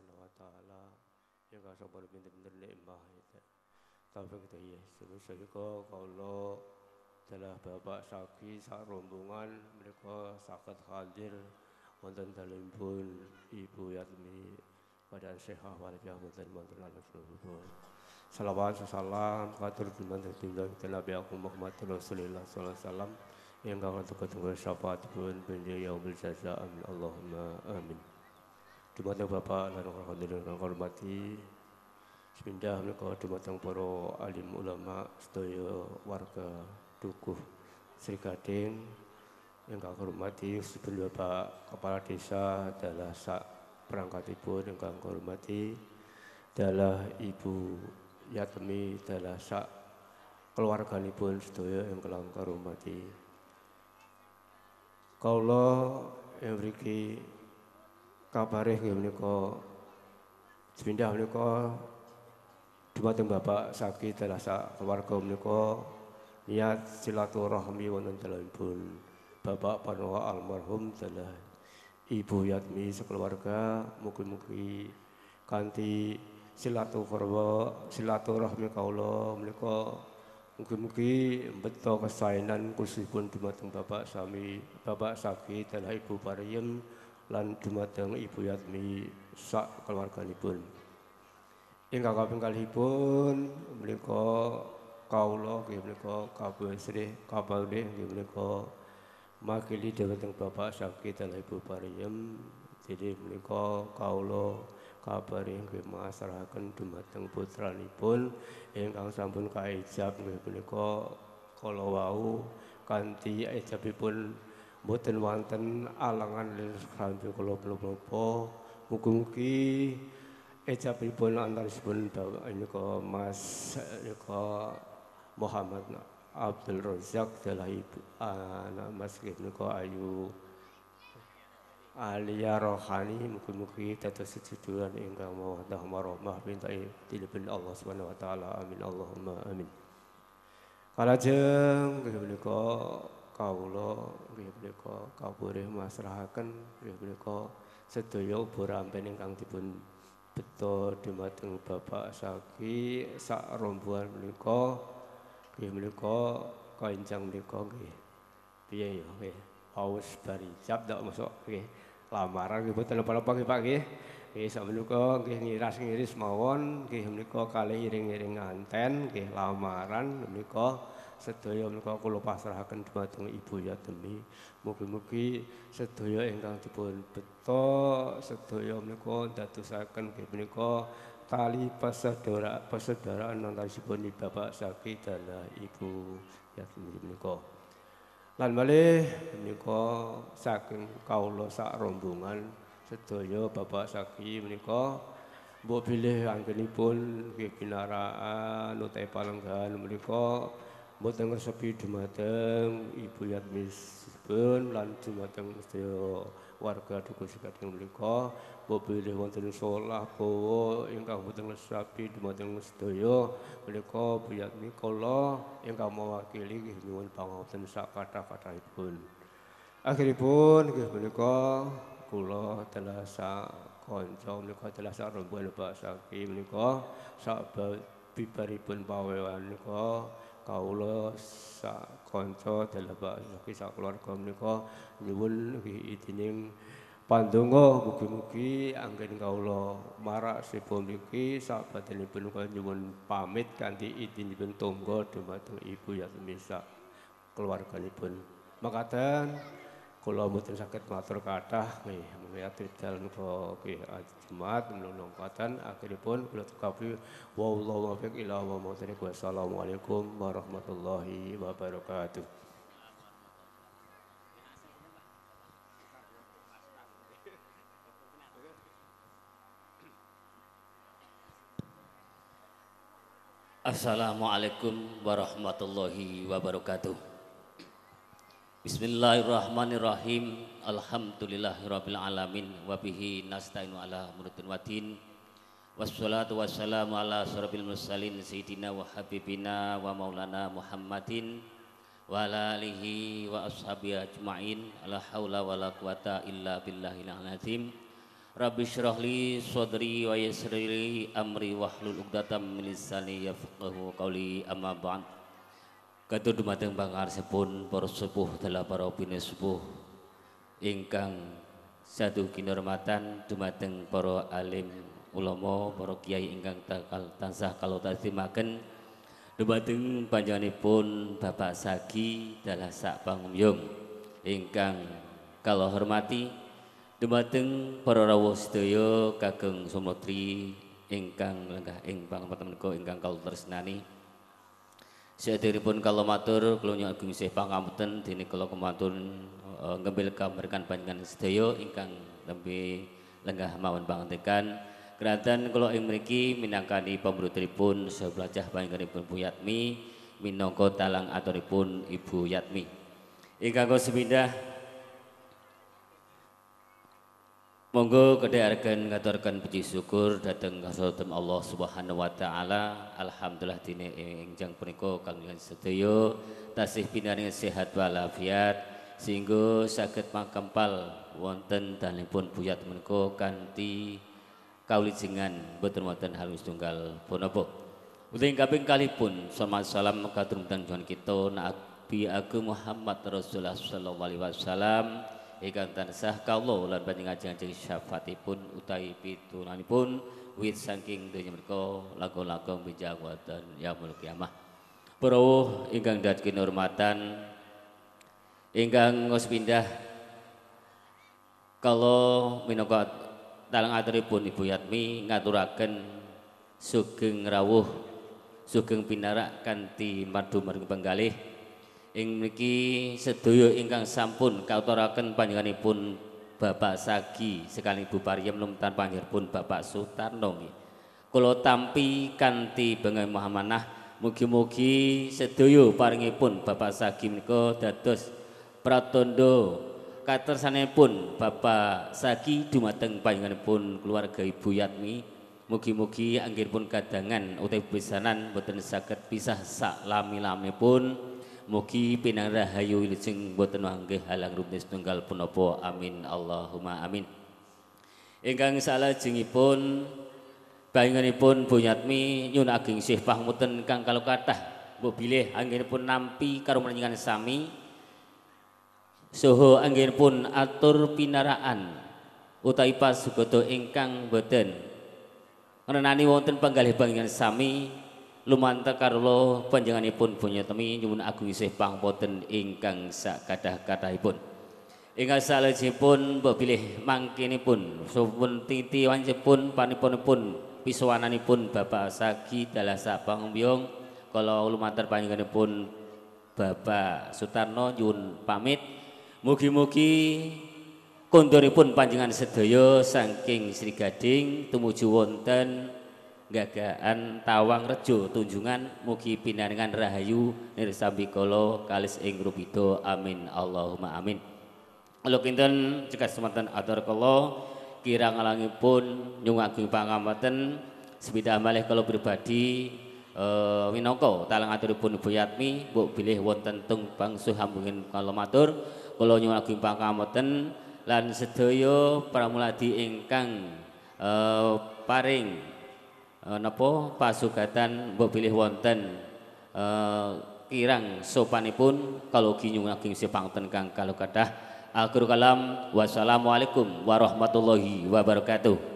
subhanahu wa ta'ala yang kau sabar benar-benar nikmah itu ya Tapi kita ya seterusnya kita kalau telah bapak saki sak rombongan mereka sakit hadir wonten dalam pun ibu yatmi badan sehat walafiat wonten wonten lalu salawat salam katur duman tertinggal kita nabi aku Muhammad Rasulullah sallallahu alaihi wasallam yang kau untuk ketemu syafaat pun beliau yaumil jaza amin Allahumma amin Dumateng Bapak dan orang-orang hadirin kang hormati. mereka menika dumateng para alim ulama sedaya warga Dukuh Sri Gading yang kang hormati sedulur Bapak Kepala Desa adalah sak ibu yang kang hormati adalah Ibu Yatmi adalah sak ibu sedaya yang kang hormati. Kaulo yang beriki kabarih nggih menika sepindah menika dumateng Bapak sakit Saki sak keluarga menika niat silaturahmi wonten pun Bapak Panwa almarhum telah Ibu Yatmi sekeluarga mugi-mugi kanthi silaturahmi silaturahmi kaula menika mugi-mugi beto kesaenan khususipun dumateng Bapak Sami Bapak sakit telah Ibu Pariem lan dumateng ibu yatmi sak keluarganipun. Ingkang kaping kalihipun menika kawula nggih menika kabeh sri kabeh nggih menika makili dhateng Bapak Syakir dan Ibu Pariem jadi menika kawula kabar inggih masrahaken dumateng putranipun ingkang sampun kaijab nggih menika kalau wau kanti kanthi ijabipun boten wonten alangan liris klambi kula menapa mugi-mugi ejabipun antarisipun nika Mas nika Muhammad Abdul Razak dalahi anak Mas nika ayu Alia Rohani mugi-mugi dados sejuduran ingkang mawaddah warahmah pintai dilipun Allah Subhanahu wa taala amin Allahumma amin Kalajeng menika kawula nggih punika kawruh masrahaken nggih punika sedaya ubur ampen ingkang dipun beto dumateng Bapak Saki sak rombongan menika nggih menika kanjeng menika nggih piye ya nggih haus barijab dak masuk nggih lamaran nggih boten napa-napa nggih Pak nggih nggih sak menika nggih ngiras ngiris mawon nggih menika kalih iring-iring anten nggih lamaran menika sedaya menika kula pasrahaken dumateng Ibu Yatemi. Mugi-mugi sedaya ingkang dipun beto sedaya menika dadosaken nggih menika tali pasedara pasedaraan antawisipun Bapak Saki dan Ibu Yatemi menika. Lan malih menika saking kaula sak rombongan sedaya Bapak Saki menika mbok bilih anggenipun keginaraan utawi palenggan menika Mboten sepi dumateng Ibu Yatmisipun lan dumateng sedaya warga Dukuh Sikading mriku mbok bilih wonten salah bawa ingkang boten sepi dumateng sedaya mriku Bu Yatmi kala ingkang mewakili nggih nyuwun pangapunten sak kathah-kathahipun. Akhiripun nggih menika kula telah sak kanca menika telah sak rombongan Pak Saki menika sak bibaripun pawean menika kaula sak kanca dalebak saking sak keluarga menika nyuwun idining pandonga mugi-mugi anggen kawula marak sipun niki sabadenipun kula nyuwun pamit kanthi idinipun tangga dumateng ibu ya misa keluarganipun Makaten kalau butuh sakit matur kathah nggih menawi dalan nggih jemaat mlunung katan akhiripun kula tukapi wallahu muwaffiq ila wa muwaffiq wassalamualaikum warahmatullahi wabarakatuh Assalamualaikum warahmatullahi wabarakatuh. Bismillahirrahmanirrahim. Alhamdulillahirabbil alamin wa bihi nasta'inu ala murudin wadin. Wassalatu wassalamu ala asyrafil mursalin sayyidina wa habibina wa maulana Muhammadin wa ala alihi wa ashabihi ajmain. La haula wala quwata illa billahil azim. Rabbi syrah sadri wa yassir amri wahlul 'uqdatam min lisani yafqahu qawli amma ba'du. Katur dumateng pangarsipun para sepuh telah para pinusupuh ingkang satu kinormatan dumateng para alim ulama para kiai ingkang tansah kalau tasimaken dumateng panjenenganipun Bapak Sagi dalah sak pangumyum ingkang kalau hormati dumateng para rawuh sedaya kageng sumotri ingkang lenggah ing pangapunten ingkang kalau tresnani Sediripun kalau matur kula nyuwun agung sih pangapunten dene kalau kematur e, ngembil kamberkan panjenengan sedaya ingkang lebih lenggah mawon pangandikan Keratan kalau ing mriki minangkani pamrutripun sebelajah panjenenganipun Bu Yatmi minangka talang aturipun Ibu Yatmi. Ingkang kula semindah Monggo kedheaken ngaturaken puji syukur ke kasutem Allah Subhanahu wa taala. Alhamdulillah dine ingkang punika kangge sedaya tasih pinaringan sehat walafiat sehingga sakit makempal wonten dalipun buyat menika kanthi kaulijengan boten wonten halus tunggal punapa. Uting kaping kalipun selamat salam katur kita nabi Agung Muhammad Rasulullah sallallahu alaihi wasallam ingkang tansah kawula lan panjenengan ajeng syafaatipun utawi pun wit saking donya menika lagu-lagu ya yaumul kiamah. perahu ingkang dhatke kinurmatan ingkang ngos pindah kalau minangka dalang pun Ibu Yatmi ngaturaken sugeng rawuh sugeng pinarak kanthi madu margi penggalih ing mriki sedaya ingkang sampun kautaraken panjenenganipun Bapak Sagi sekali Ibu Pariem lumtan panjenenganipun Bapak Sutarno kula tampi kanti bengi Muhammadah, mugi-mugi sedoyo paringipun Bapak Sagi menika dados pratandha katersanipun Bapak Sagi dumateng panjenenganipun keluarga Ibu Yatmi mugi-mugi anggir pun kadangan utai pisanan boten sakit pisah sak lami-lami pun Mugi pinang rahayu wilujeng boten halang rumpi setunggal punopo amin Allahumma amin. Ingkang salajengipun Bayunganipun Bunyatmi nyun ageng sih pangmuten kang kalau kathah pilih bilih anggenipun nampi karo panjenengan sami saha anggenipun atur pinaraan utai pas ingkang boten renani wonten panggalih panjenengan sami lumantar karlo panjenenganipun punya temi cuma agung isih pangboten ingkang sakadah-kadahipun. Ingkang salajengipun bebilih mangkinipun supun titi wancipun panipunipun pisuwananipun Bapak Sagi Dalasa Pangumbyong kala lumantar panjenenganipun Bapak Sutarno jun pamit mugi-mugi kondoripun panjangan sedaya saking Sri Gading tumuju wonten gagaan Tawang Rejo tunjungan mugi pinangan rahayu Nirsabikolo kalis ing rubido amin Allahumma amin Lho kinten cekas semanten atur kala Kira alangipun Pun agung Pangamaten sepindah malih kalau pribadi uh, minangka talang Pun Bu Yatmi mbok bilih wonten tung bangsuh hambungin kalau matur Kalau nyuwun Pangamaten pangamten lan sedaya pramuladi ingkang uh, paring uh, eh, napa pasugatan mbok pilih wonten uh, kirang sopanipun kalau ginyung aging sepangten kang kalau kadah akhir kalam wassalamualaikum warahmatullahi wabarakatuh